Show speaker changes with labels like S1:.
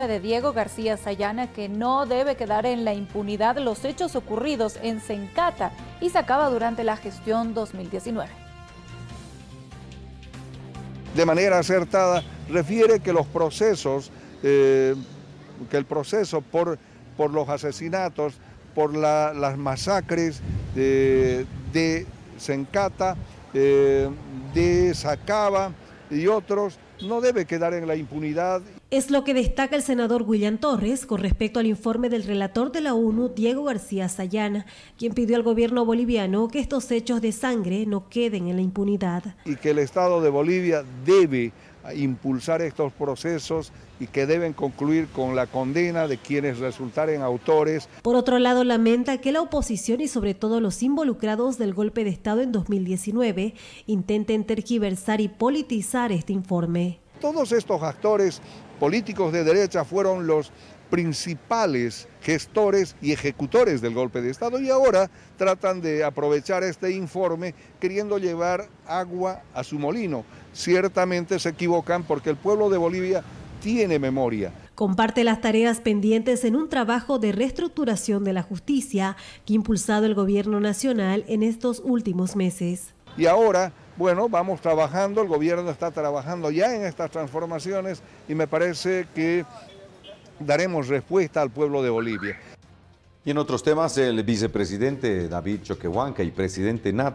S1: de Diego García Sayana que no debe quedar en la impunidad los hechos ocurridos en Sencata y Sacaba durante la gestión 2019.
S2: De manera acertada, refiere que los procesos, eh, que el proceso por, por los asesinatos, por las masacres de Sencata, eh, de Sacaba y otros, no debe quedar en la impunidad.
S1: Es lo que destaca el senador William Torres con respecto al informe del relator de la ONU, Diego García Sayana, quien pidió al gobierno boliviano que estos hechos de sangre no queden en la impunidad.
S2: Y que el Estado de Bolivia debe impulsar estos procesos y que deben concluir con la condena de quienes resultaren autores.
S1: Por otro lado, lamenta que la oposición y sobre todo los involucrados del golpe de Estado en 2019 intenten tergiversar y politizar este informe.
S2: Todos estos actores políticos de derecha fueron los principales gestores y ejecutores del golpe de Estado y ahora tratan de aprovechar este informe queriendo llevar agua a su molino. Ciertamente se equivocan porque el pueblo de Bolivia tiene memoria.
S1: Comparte las tareas pendientes en un trabajo de reestructuración de la justicia que ha impulsado el gobierno nacional en estos últimos meses.
S2: Y ahora, bueno, vamos trabajando, el gobierno está trabajando ya en estas transformaciones y me parece que daremos respuesta al pueblo de Bolivia. Y en otros temas, el vicepresidente David Choquehuanca y presidente Nato